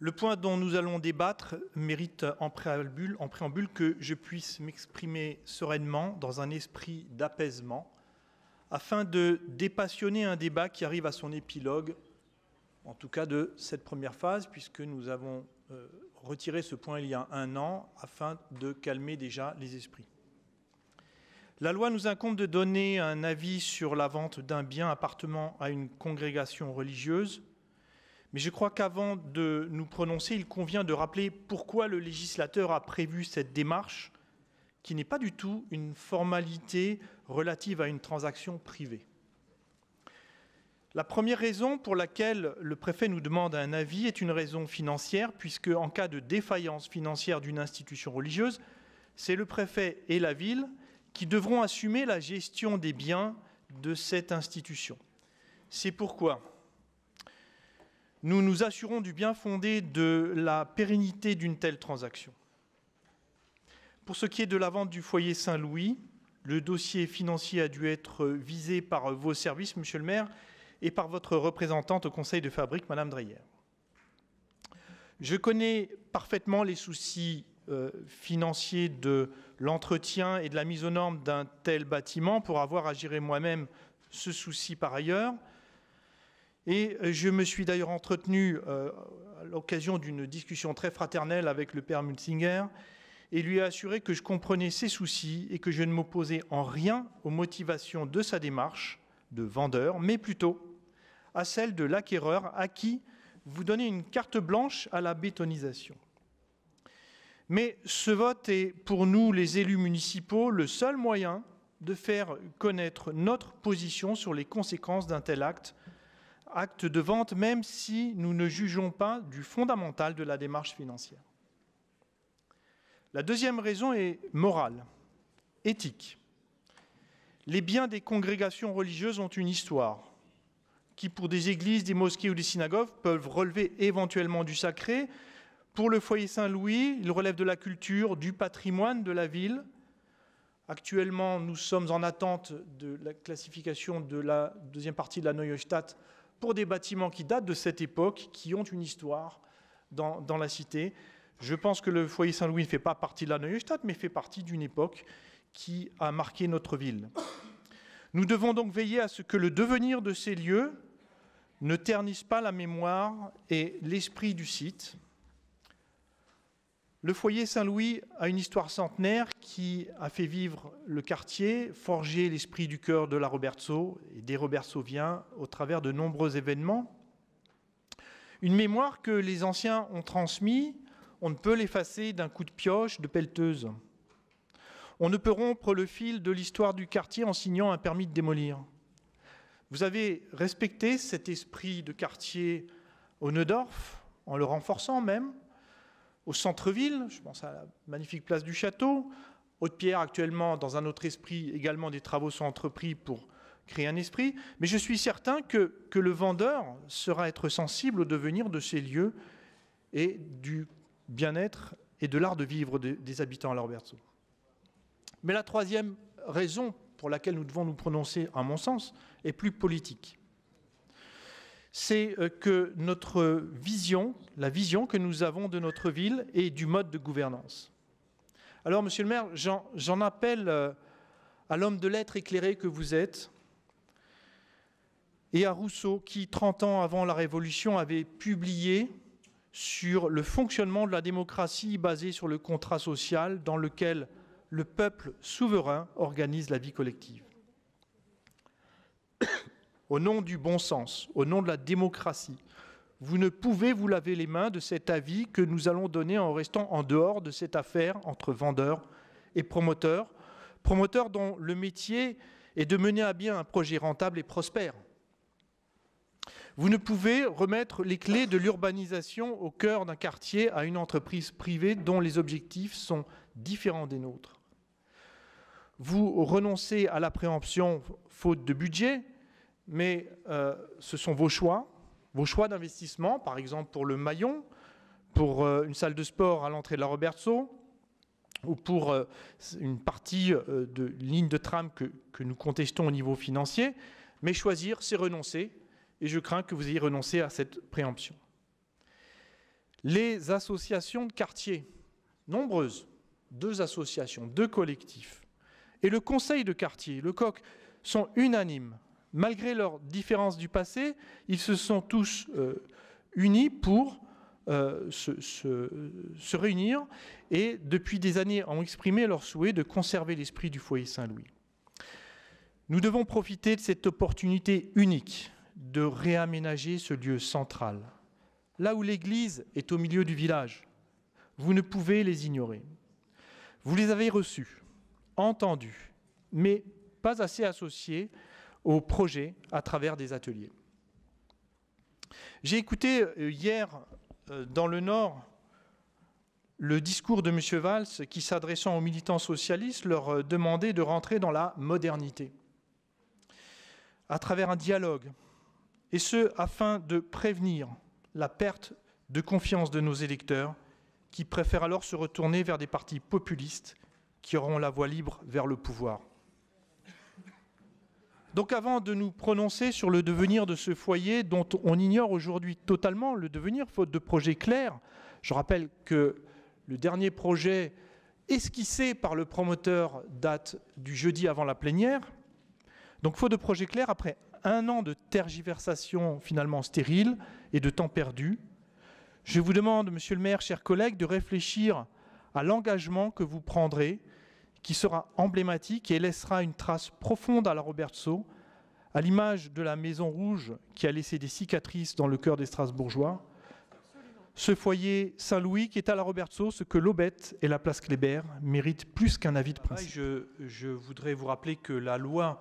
Le point dont nous allons débattre mérite en préambule, en préambule que je puisse m'exprimer sereinement dans un esprit d'apaisement afin de dépassionner un débat qui arrive à son épilogue, en tout cas de cette première phase, puisque nous avons euh, retiré ce point il y a un an afin de calmer déjà les esprits. La loi nous incombe de donner un avis sur la vente d'un bien appartement à une congrégation religieuse mais je crois qu'avant de nous prononcer, il convient de rappeler pourquoi le législateur a prévu cette démarche, qui n'est pas du tout une formalité relative à une transaction privée. La première raison pour laquelle le préfet nous demande un avis est une raison financière, puisque en cas de défaillance financière d'une institution religieuse, c'est le préfet et la ville qui devront assumer la gestion des biens de cette institution. C'est pourquoi nous nous assurons du bien fondé de la pérennité d'une telle transaction. Pour ce qui est de la vente du foyer Saint-Louis, le dossier financier a dû être visé par vos services, monsieur le maire, et par votre représentante au conseil de fabrique, madame Dreyer. Je connais parfaitement les soucis euh, financiers de l'entretien et de la mise aux normes d'un tel bâtiment pour avoir à moi-même ce souci par ailleurs. Et euh, je me suis d'ailleurs entretenu euh, à l'occasion d'une discussion très fraternelle avec le père Mutzinger et lui ai assuré que je comprenais ses soucis et que je ne m'opposais en rien aux motivations de sa démarche de vendeur, mais plutôt à celle de l'acquéreur à qui vous donnez une carte blanche à la bétonisation. Mais ce vote est pour nous, les élus municipaux, le seul moyen de faire connaître notre position sur les conséquences d'un tel acte acte de vente, même si nous ne jugeons pas du fondamental de la démarche financière. La deuxième raison est morale, éthique. Les biens des congrégations religieuses ont une histoire, qui pour des églises, des mosquées ou des synagogues peuvent relever éventuellement du sacré. Pour le foyer Saint-Louis, il relève de la culture, du patrimoine de la ville. Actuellement, nous sommes en attente de la classification de la deuxième partie de la Neustadt pour des bâtiments qui datent de cette époque, qui ont une histoire dans, la cité. Je pense que le foyer Saint-Louis ne fait pas partie de la Neustadt, mais fait partie d'une époque qui a marqué notre ville. Nous devons donc veiller à ce que le devenir de ces lieux ne ternisse pas la mémoire et l'esprit du site. Le foyer Saint-Louis a une histoire centenaire qui a fait vivre le quartier, forgé l'esprit du cœur de la Roberto et des Robertsoviens au travers de nombreux événements. Une mémoire que les anciens ont transmise, on ne peut l'effacer d'un coup de pioche, de pelleteuse. On ne peut rompre le fil de l'histoire du quartier en signant un permis de démolir. Vous avez respecté cet esprit de quartier au Neudorf, en le renforçant même, au centre-ville, je pense à la magnifique place du château, Haute-Pierre actuellement, dans un autre esprit, également des travaux sont entrepris pour créer un esprit, mais je suis certain que, que le vendeur sera être sensible au devenir de ces lieux et du bien-être et de l'art de vivre des habitants à leur Mais la troisième raison pour laquelle nous devons nous prononcer, à mon sens, est plus politique. C'est euh, que notre vision, la vision que nous avons de notre ville et du mode de gouvernance. Alors, monsieur le maire, j'en appelle euh, à l'homme de lettres éclairé que vous êtes et à Rousseau, qui, 30 ans avant la Révolution, avait publié sur le fonctionnement de la démocratie basée sur le contrat social dans lequel le peuple souverain organise la vie collective. Au nom du bon sens, au nom de la démocratie, vous ne pouvez vous laver les mains de cet avis que nous allons donner en restant en dehors de cette affaire entre vendeurs et promoteurs, promoteurs dont le métier est de mener à bien un projet rentable et prospère. Vous ne pouvez remettre les clés de l'urbanisation au cœur d'un quartier à une entreprise privée dont les objectifs sont différents des nôtres. Vous renoncez à la préemption faute de budget, mais euh, ce sont vos choix. Vos choix d'investissement, par exemple pour le maillon, pour euh, une salle de sport à l'entrée de la Robertso, ou pour euh, une partie euh, de ligne de tram que, que nous contestons au niveau financier, mais choisir, c'est renoncer, et je crains que vous ayez renoncé à cette préemption. Les associations de quartier, nombreuses, deux associations, deux collectifs, et le conseil de quartier, le COC, sont unanimes malgré leurs différences du passé, ils se sont tous euh, unis pour euh, se, réunir et depuis des années ont exprimé leur souhait de conserver l'esprit du foyer Saint-Louis. Nous devons profiter de cette opportunité unique de réaménager ce lieu central. Là où l'Église est au milieu du village, vous ne pouvez les ignorer. Vous les avez reçus, entendus, mais pas assez associés au projet, à travers des ateliers. J'ai écouté euh, hier euh, dans le Nord le discours de M. Valls qui, s'adressant aux militants socialistes, leur euh, demandait de rentrer dans la modernité à travers un dialogue, et ce afin de prévenir la perte de confiance de nos électeurs qui préfèrent alors se retourner vers des partis populistes qui auront la voie libre vers le pouvoir. Donc avant de nous prononcer sur le devenir de ce foyer dont on ignore aujourd'hui totalement le devenir, faute de projet clair, je rappelle que le dernier projet esquissé par le promoteur date du jeudi avant la plénière. Donc faute de projet clair, après un an de tergiversation finalement stérile et de temps perdu, je vous demande, monsieur le maire, chers collègues, de réfléchir à l'engagement que vous prendrez qui sera emblématique et laissera une trace profonde à la Robertsau, à l'image de la Maison Rouge qui a laissé des cicatrices dans le cœur des Strasbourgeois. Ce foyer Saint-Louis qui est à la Robertsau, ce que l'Aubette et la place Kléber méritent plus qu'un avis de ah, principe. Je, voudrais vous rappeler que la loi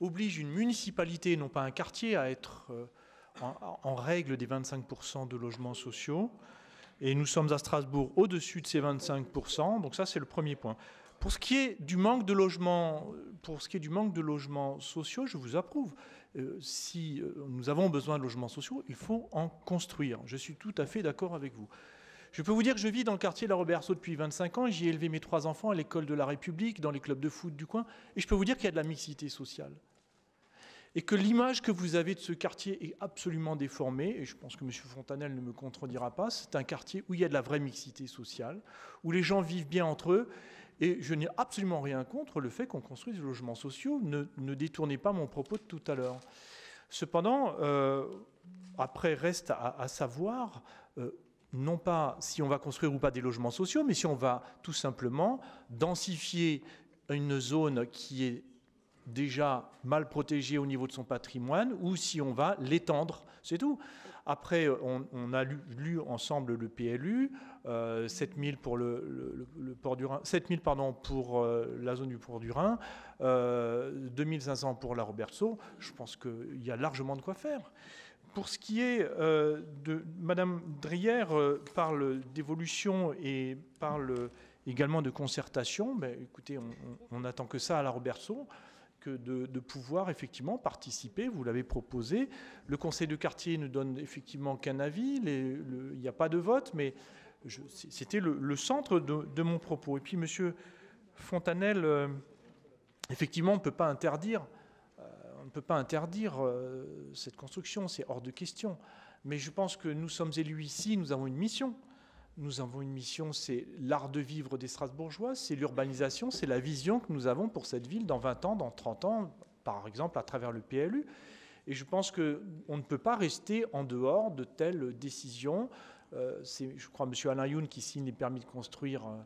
oblige une municipalité, non pas un quartier, à être euh, en, en règle des 25% de logements sociaux. Et nous sommes à Strasbourg au-dessus de ces 25%. Donc ça, c'est le premier point. Pour ce qui est du manque de logements, pour ce qui est du manque de logements sociaux, je vous approuve. Euh, si euh, nous avons besoin de logements sociaux, il faut en construire. Je suis tout à fait d'accord avec vous. Je peux vous dire que je vis dans le quartier de la Roberceau depuis 25 ans. J'y ai élevé mes trois enfants à l'école de la République, dans les clubs de foot du coin. Et je peux vous dire qu'il y a de la mixité sociale. Et que l'image que vous avez de ce quartier est absolument déformée. Et je pense que M. Fontanel ne me contredira pas. C'est un quartier où il y a de la vraie mixité sociale, où les gens vivent bien entre eux. Et je n'ai absolument rien contre le fait qu'on construise des logements sociaux. Ne, détournez pas mon propos de tout à l'heure. Cependant, euh, après, reste à, savoir, euh, non pas si on va construire ou pas des logements sociaux, mais si on va tout simplement densifier une zone qui est déjà mal protégée au niveau de son patrimoine ou si on va l'étendre. C'est tout. Après, on, a lu, ensemble le PLU, 7 000 pour le, port du Rhin, 7000 pardon pour euh, la zone du port du Rhin, 2 euh, 2500 pour la Robertson. Je pense qu'il y a largement de quoi faire. Pour ce qui est euh, de Madame Drière, parle d'évolution et parle également de concertation. Ben, écoutez, on, n'attend que ça à la Robertson de, pouvoir effectivement participer. Vous l'avez proposé. Le conseil de quartier ne donne effectivement qu'un avis. Il n'y a pas de vote, mais c'était le, centre de, mon propos. Et puis, Monsieur Fontanel, euh, effectivement, euh, on ne peut pas interdire, on ne peut pas interdire cette construction. C'est hors de question. Mais je pense que nous sommes élus ici. Nous avons une mission nous avons une mission, c'est l'art de vivre des Strasbourgeois, c'est l'urbanisation, c'est la vision que nous avons pour cette ville dans 20 ans, dans 30 ans, par exemple à travers le PLU. Et je pense qu'on ne peut pas rester en dehors de telles décisions. Euh, c'est, je crois, M. Alain Youn qui signe les permis de construire euh,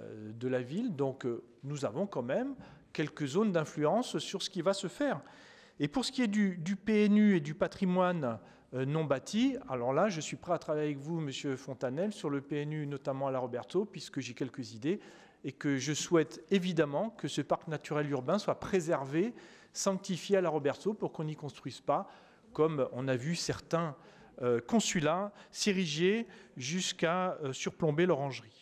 euh, de la ville. Donc nous avons quand même quelques zones d'influence sur ce qui va se faire. Et pour ce qui est du, du PNU et du patrimoine, euh, non bâti. Alors là, je suis prêt à travailler avec vous, Monsieur Fontanel, sur le PNU, notamment à la Roberto, puisque j'ai quelques idées et que je souhaite évidemment que ce parc naturel urbain soit préservé, sanctifié à la Roberto pour qu'on n'y construise pas, comme on a vu certains euh, consulats s'ériger jusqu'à euh, surplomber l'orangerie.